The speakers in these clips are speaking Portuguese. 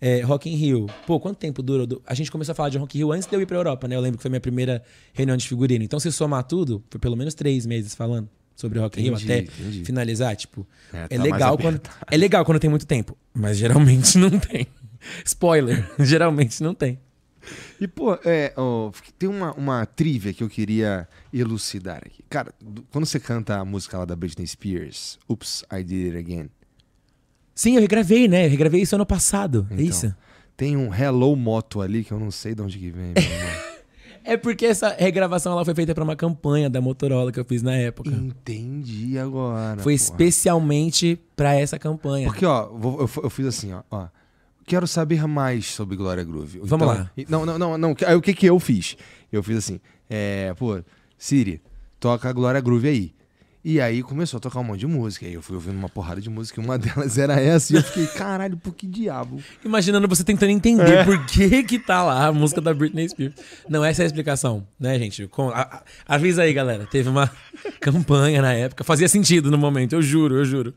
É, Rock in Rio. Pô, quanto tempo dura? A gente começou a falar de Rock in Rio antes de eu ir pra Europa, né? Eu lembro que foi minha primeira reunião de figurino. Então, se somar tudo, foi pelo menos três meses falando sobre Rock in Rio até entendi. finalizar. Tipo, é, tá é legal quando, é legal quando tem muito tempo, mas geralmente não tem. Spoiler, geralmente não tem. E, pô, é, tem uma, uma trivia que eu queria elucidar aqui. Cara, quando você canta a música lá da Britney Spears, Oops, I Did It Again, Sim, eu regravei, né? Eu regravei isso ano passado. É então, é isso? Tem um Hello Moto ali que eu não sei de onde que vem. é porque essa regravação ela foi feita para uma campanha da Motorola que eu fiz na época. Entendi agora. Foi porra. especialmente para essa campanha. Porque, ó, eu fiz assim, ó. ó quero saber mais sobre Glória Groove. Vamos então, lá. Não, não, não, não. Aí o que que eu fiz? Eu fiz assim, é, pô, Siri, toca Glória Groove aí. E aí começou a tocar um monte de música. E eu fui ouvindo uma porrada de música e uma delas era essa. E eu fiquei, caralho, por que diabo? Imaginando você tentando entender é. por que que tá lá a música da Britney Spears. Não, essa é a explicação, né, gente? Com, a, a, avisa aí, galera. Teve uma campanha na época. Fazia sentido no momento, eu juro, eu juro.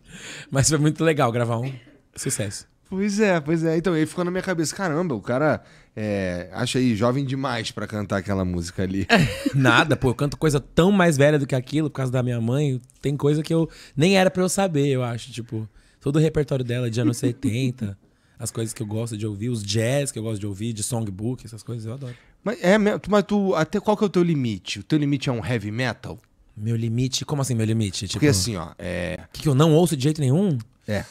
Mas foi muito legal gravar um sucesso. Pois é, pois é. Então, aí ficou na minha cabeça, caramba, o cara é, acha aí jovem demais para cantar aquela música ali. Nada, pô, eu canto coisa tão mais velha do que aquilo por causa da minha mãe. Tem coisa que eu nem era para eu saber, eu acho, tipo, todo o repertório dela de anos 70, as coisas que eu gosto de ouvir, os jazz que eu gosto de ouvir, de songbook, essas coisas eu adoro. Mas é, mas tu, até qual que é o teu limite? O teu limite é um heavy metal? Meu limite, como assim meu limite? Tipo, Porque assim, ó, é... que, que eu não ouço de jeito nenhum? É.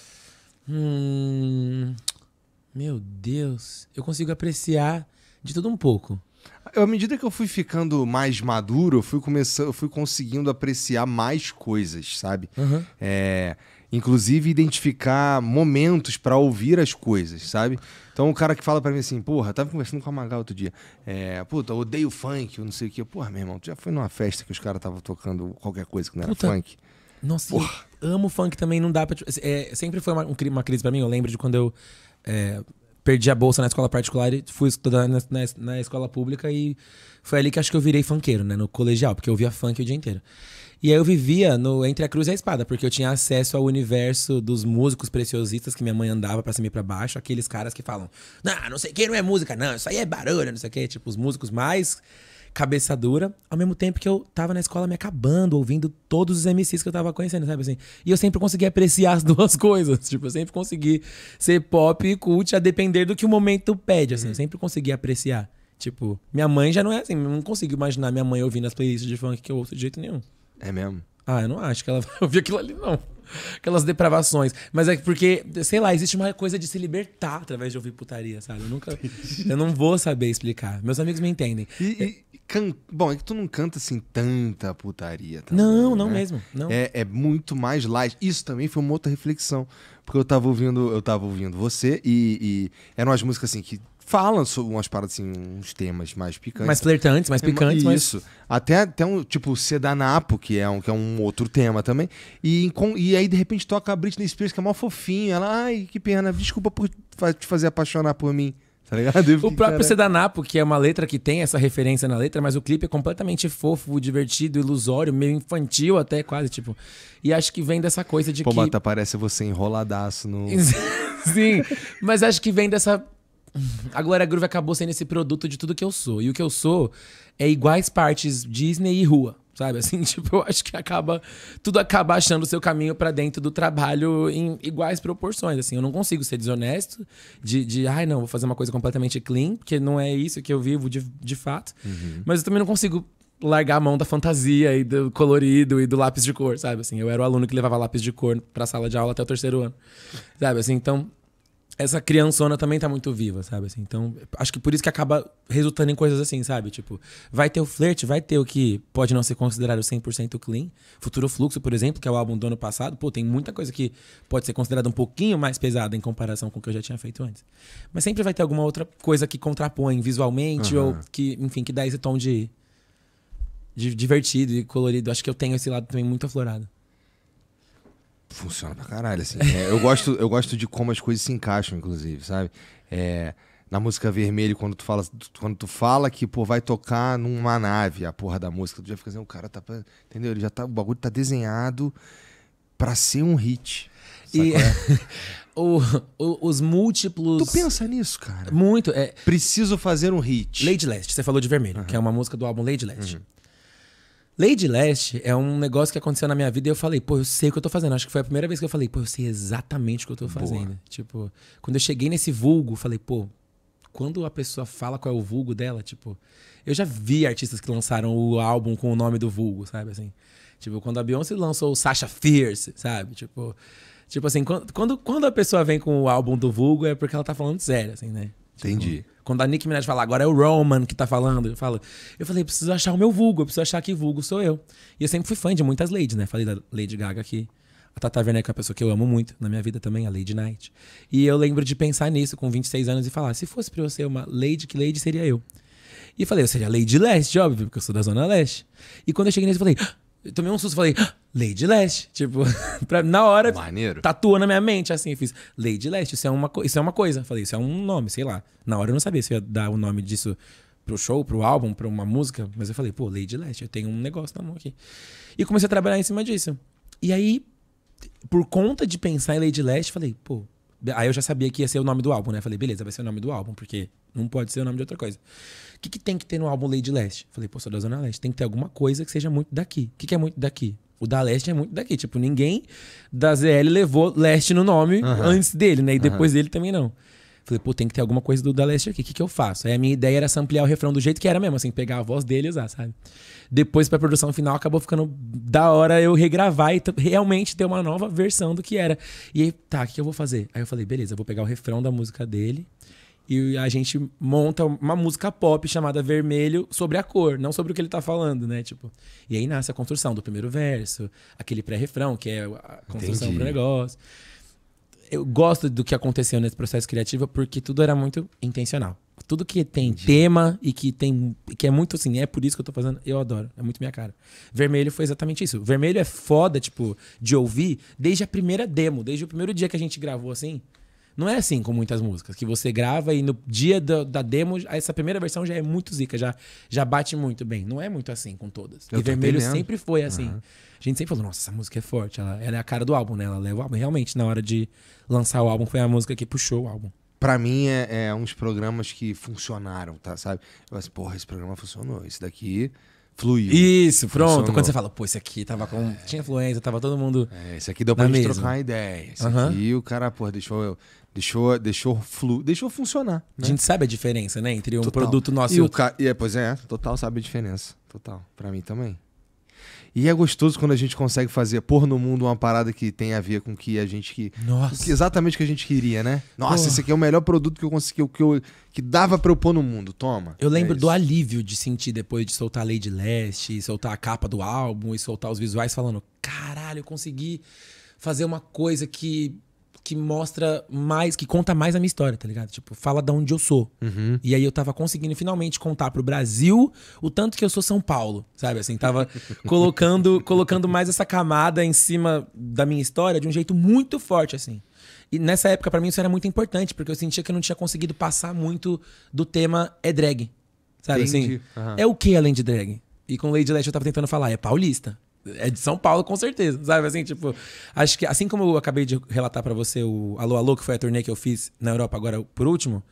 Hum, meu Deus. Eu consigo apreciar de tudo um pouco. À medida que eu fui ficando mais maduro, eu fui começando, eu fui conseguindo apreciar mais coisas, sabe? Uhum. É, inclusive identificar momentos para ouvir as coisas, sabe? Então o cara que fala para mim assim, porra, tava conversando com a Magal outro dia, é, puta, odeio funk, eu não sei o quê, porra, meu irmão, tu já foi numa festa que os caras tava tocando qualquer coisa que não era puta. funk? Nossa, eu amo funk também, não dá pra. É, sempre foi uma, uma crise para mim, eu lembro de quando eu. É, perdi a bolsa na escola particular e fui estudar na, na, na, escola pública e foi ali que acho que eu virei funkeiro, né? No colegial, porque eu via funk o dia inteiro. E aí eu vivia no entre a cruz e a espada, porque eu tinha acesso ao universo dos músicos preciosistas que minha mãe andava para cima e pra baixo, aqueles caras que falam, não, não sei quem não é música, não, isso aí é barulho, não sei o quê, tipo, os músicos mais cabeça dura, ao mesmo tempo que eu tava na escola me acabando, ouvindo todos os MCs que eu tava conhecendo, sabe assim? E eu sempre consegui apreciar as duas coisas. Tipo, eu sempre consegui ser pop e cult a depender do que o momento pede, assim. Eu uhum. sempre consegui apreciar. Tipo, minha mãe já não é assim, não consigo imaginar minha mãe ouvindo as playlists de funk que eu ouço de jeito nenhum. É mesmo? Ah, eu não acho que ela vai ouvir aquilo ali, não. Aquelas depravações. Mas é porque, sei lá, existe uma coisa de se libertar através de ouvir putaria, sabe? Eu nunca. eu não vou saber explicar. Meus amigos me entendem. E, e can... Bom, é que tu não canta assim tanta putaria. tá? não, não né? mesmo. Não. É, é muito mais light. Isso também foi uma outra reflexão. Porque eu tava ouvindo, eu tava ouvindo você e, e eram as músicas assim que falam sobre umas paradas assim, uns temas mais picantes. Mais flertantes, mais picantes. É, isso. Mas... Até, até um, tipo, Sedanapo, que é um, que é um outro tema também. E, e aí, de repente, toca a Britney Spears, que é mó fofinha. Ela, ai, que pena, desculpa por te fazer apaixonar por mim. Tá ligado? o próprio Sedanapo, que é uma letra que tem essa referência na letra, mas o clipe é completamente fofo, divertido, ilusório, meio infantil até quase, tipo. E acho que vem dessa coisa de Pô, que. Pô, parece você enroladaço no. Sim, mas acho que vem dessa Uhum. Agora a Groove acabou sendo esse produto de tudo que eu sou. E o que eu sou é iguais partes Disney e rua. Sabe, assim, tipo, eu acho que acaba. Tudo acaba achando o seu caminho para dentro do trabalho em iguais proporções. Assim, eu não consigo ser desonesto de, de ai, não, vou fazer uma coisa completamente clean, porque não é isso que eu vivo de, de fato. Uhum. Mas eu também não consigo largar a mão da fantasia e do colorido e do lápis de cor, sabe? Assim, eu era o aluno que levava lápis de cor pra sala de aula até o terceiro ano. Sabe, assim, então essa criançona também tá muito viva, sabe? Assim, então, acho que por isso que acaba resultando em coisas assim, sabe? Tipo, vai ter o flerte, vai ter o que pode não ser considerado 100% clean. Futuro Fluxo, por exemplo, que é o álbum do ano passado, pô, tem muita coisa que pode ser considerada um pouquinho mais pesada em comparação com o que eu já tinha feito antes. Mas sempre vai ter alguma outra coisa que contrapõe visualmente uhum. ou que, enfim, que dá esse tom de, de divertido e colorido. Acho que eu tenho esse lado também muito aflorado. Funciona pra caralho, assim. É, eu, gosto, eu gosto de como as coisas se encaixam, inclusive, sabe? É, na música vermelho, quando tu fala, quando tu fala que, pô, vai tocar numa nave a porra da música, tu já fica assim, o cara tá. Pra... Entendeu? Ele já tá. O bagulho tá desenhado para ser um hit. e é? o, o, os múltiplos. Tu pensa nisso, cara? Muito. É... Preciso fazer um hit. Lady Last, você falou de vermelho, uhum. que é uma música do álbum Lady Last. Uhum. Lady Leste é um negócio que aconteceu na minha vida e eu falei, pô, eu sei o que eu tô fazendo. Acho que foi a primeira vez que eu falei, pô, eu sei exatamente o que eu tô fazendo. Boa. Tipo, quando eu cheguei nesse vulgo, falei, pô, quando a pessoa fala qual é o vulgo dela, tipo, eu já vi artistas que lançaram o álbum com o nome do vulgo, sabe assim? Tipo, quando a Beyoncé lançou o Sasha Fierce, sabe? Tipo, tipo assim, quando, quando a pessoa vem com o álbum do vulgo é porque ela tá falando sério, assim, né? Entendi. Tipo, quando a Nick Minaj fala, agora é o Roman que tá falando, eu falo. Eu falei, preciso achar o meu vulgo, eu preciso achar que vulgo sou eu. E eu sempre fui fã de muitas ladies, né? Falei da Lady Gaga aqui. A Tata Werneck é uma pessoa que eu amo muito na minha vida também, a Lady Knight. E eu lembro de pensar nisso com 26 anos e falar: se fosse pra eu ser uma Lady, que Lady seria eu? E falei: eu seria Lady Leste, óbvio, porque eu sou da Zona Leste. E quando eu cheguei nisso, eu falei: ah! eu tomei um susto, falei: ah! Lady Leste. Tipo, pra, na hora. Maneiro. Tatuou na minha mente, assim. eu Fiz Lady Leste, isso é, uma, isso é uma coisa. Falei, isso é um nome, sei lá. Na hora eu não sabia se ia dar o nome disso pro show, pro álbum, pra uma música. Mas eu falei, pô, Lady Leste, eu tenho um negócio na mão aqui. E comecei a trabalhar em cima disso. E aí, por conta de pensar em Lady Leste, falei, pô. Aí eu já sabia que ia ser o nome do álbum, né? Falei, beleza, vai ser o nome do álbum, porque não pode ser o nome de outra coisa. O que, que tem que ter no álbum Lady Leste? Falei, pô, sou da Zona Leste. Tem que ter alguma coisa que seja muito daqui. O que, que é muito daqui? O da Leste é muito daqui. Tipo, ninguém da ZL levou Leste no nome uhum. antes dele, né? E depois uhum. dele também não. Falei, pô, tem que ter alguma coisa do da Leste aqui. O que, que eu faço? Aí a minha ideia era ampliar o refrão do jeito que era mesmo, assim, pegar a voz dele e usar, sabe? Depois, pra produção final, acabou ficando da hora eu regravar e realmente ter uma nova versão do que era. E aí, tá, o que, que eu vou fazer? Aí eu falei, beleza, eu vou pegar o refrão da música dele e a gente monta uma música pop chamada Vermelho sobre a cor, não sobre o que ele tá falando, né? Tipo, e aí nasce a construção do primeiro verso, aquele pré-refrão, que é a construção Entendi. pro negócio. Eu gosto do que aconteceu nesse processo criativo porque tudo era muito intencional. Tudo que tem Entendi. tema e que tem que é muito assim, é por isso que eu tô fazendo, eu adoro, é muito minha cara. Vermelho foi exatamente isso. Vermelho é foda, tipo, de ouvir desde a primeira demo, desde o primeiro dia que a gente gravou assim. Não é assim com muitas músicas, que você grava e no dia da, da demo, essa primeira versão já é muito zica, já, já bate muito bem. Não é muito assim com todas. Eu e Vermelho entendendo. sempre foi assim. Uhum. A gente sempre falou, nossa, essa música é forte. Ela, ela é a cara do álbum, né? Ela leva o álbum. Realmente, na hora de lançar o álbum, foi a música que puxou o álbum para mim é, é, uns programas que funcionaram, tá? Sabe? Eu assim, porra, esse programa funcionou. Esse daqui Fluiu. Isso, pronto. Funcionou. Quando você fala, pô, esse aqui tava com. É. Tinha influenza, tava todo mundo. É, esse aqui deu pra gente mesma. trocar ideia. Esse uhum. aqui o cara, pô, deixou eu. Deixou, deixou, flu, deixou funcionar. Né? A gente sabe a diferença, né? Entre um total. produto nosso e, e outro. Ca... E, é, pois é, total sabe a diferença. Total. Pra mim também. E é gostoso quando a gente consegue fazer, pôr no mundo uma parada que tem a ver com que a gente que. Nossa. exatamente o que a gente queria, né? Nossa, Porra. esse aqui é o melhor produto que eu consegui, que, eu, que dava pra eu pôr no mundo. Toma. Eu é lembro é do alívio de sentir depois de soltar a Lady Leste, soltar a capa do álbum e soltar os visuais falando: caralho, eu consegui fazer uma coisa que que mostra mais, que conta mais a minha história, tá ligado? Tipo, fala de onde eu sou. Uhum. E aí eu tava conseguindo finalmente contar pro Brasil o tanto que eu sou São Paulo, sabe? Assim, tava colocando, colocando mais essa camada em cima da minha história de um jeito muito forte, assim. E nessa época, para mim, isso era muito importante, porque eu sentia que eu não tinha conseguido passar muito do tema é drag. Sabe assim, Entendi. assim? Uhum. É o que além de drag? E com Lady Lash eu tava tentando falar, é paulista é de São Paulo, com certeza, sabe? Assim, tipo, acho que assim como eu acabei de relatar para você o Alô Alô, que foi a turnê que eu fiz na Europa agora por último,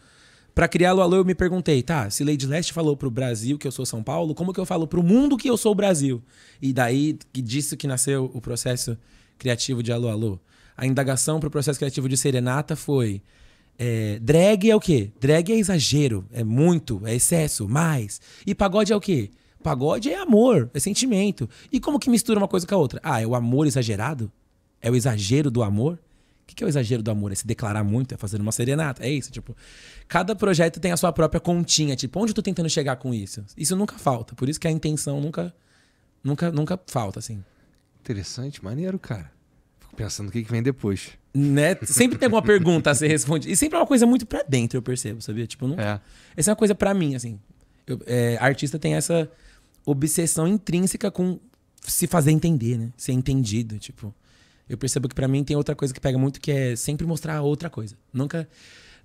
para criar Alô Alô eu me perguntei, tá, se Lady Leste falou pro Brasil que eu sou São Paulo, como que eu falo pro mundo que eu sou o Brasil? E daí que disso que nasceu o processo criativo de Alô Alô. A indagação pro processo criativo de Serenata foi é, drag é o quê? Drag é exagero, é muito, é excesso, mais. E pagode é o quê? Pagode é amor, é sentimento. E como que mistura uma coisa com a outra? Ah, é o amor exagerado? É o exagero do amor? O que, é o exagero do amor? É se declarar muito, é fazer uma serenata, é isso. Tipo, cada projeto tem a sua própria continha. Tipo, onde eu tô tentando chegar com isso? Isso nunca falta. Por isso que a intenção nunca, nunca, nunca falta, assim. Interessante, maneiro, cara. Fico pensando o que, que vem depois. Né? Sempre tem alguma pergunta a ser respondida. E sempre é uma coisa muito para dentro, eu percebo, sabia? Tipo, nunca. É. Essa é uma coisa para mim, assim. Eu, é, artista tem essa obsessão intrínseca com se fazer entender, né? Ser entendido, tipo. Eu percebo que para mim tem outra coisa que pega muito que é sempre mostrar outra coisa. Nunca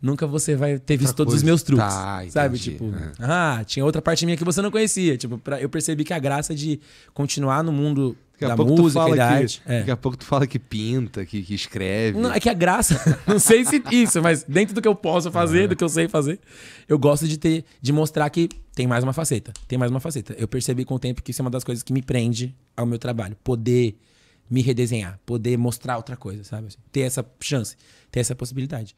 nunca você vai ter visto todos os meus truques. Tá, sabe? tipo, ah, tinha outra parte minha que você não conhecia. Tipo, pra, eu percebi que a graça de continuar no mundo Daqui a da pouco música, tu fala da que, é. Daqui a pouco tu fala que pinta, que, que escreve. Não, é que a graça, não sei se isso, mas dentro do que eu posso fazer, do que eu sei fazer, eu gosto de ter, de mostrar que tem mais uma faceta, tem mais uma faceta. Eu percebi com o tempo que isso é uma das coisas que me prende ao meu trabalho, poder me redesenhar, poder mostrar outra coisa, sabe? Ter essa chance, ter essa possibilidade.